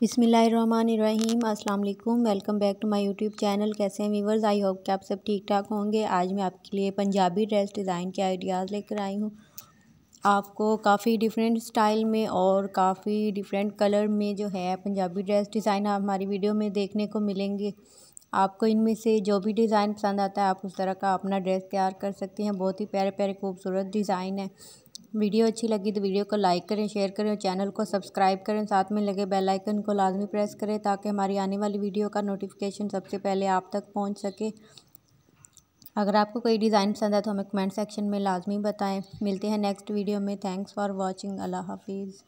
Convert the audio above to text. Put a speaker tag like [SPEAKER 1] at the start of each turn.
[SPEAKER 1] बिसमीम अस्सलाम वालेकुम welcome back to my YouTube channel कैसे हैं व्यूवर्स आई होप कि आप सब ठीक ठाक होंगे आज मैं आपके लिए पंजाबी ड्रेस डिज़ाइन के आइडियाज़ लेकर आई हूँ आपको काफ़ी डिफरेंट स्टाइल में और काफ़ी डिफरेंट कलर में जो है पंजाबी ड्रेस डिज़ाइन आप हमारी वीडियो में देखने को मिलेंगे आपको इनमें से जो भी डिज़ाइन पसंद आता है आप उस तरह का अपना ड्रेस तैयार कर सकती हैं बहुत ही प्यारे प्यारे खूबसूरत डिज़ाइन है वीडियो अच्छी लगी तो वीडियो को लाइक करें शेयर करें और चैनल को सब्सक्राइब करें साथ में लगे बेल आइकन को लाजमी प्रेस करें ताकि हमारी आने वाली वीडियो का नोटिफिकेशन सबसे पहले आप तक पहुंच सके अगर आपको कोई डिज़ाइन पसंद है तो हमें कमेंट सेक्शन में लाजमी बताएं मिलते हैं नेक्स्ट वीडियो में थैंक्स फॉर वॉचिंग अल्लाह हाफिज़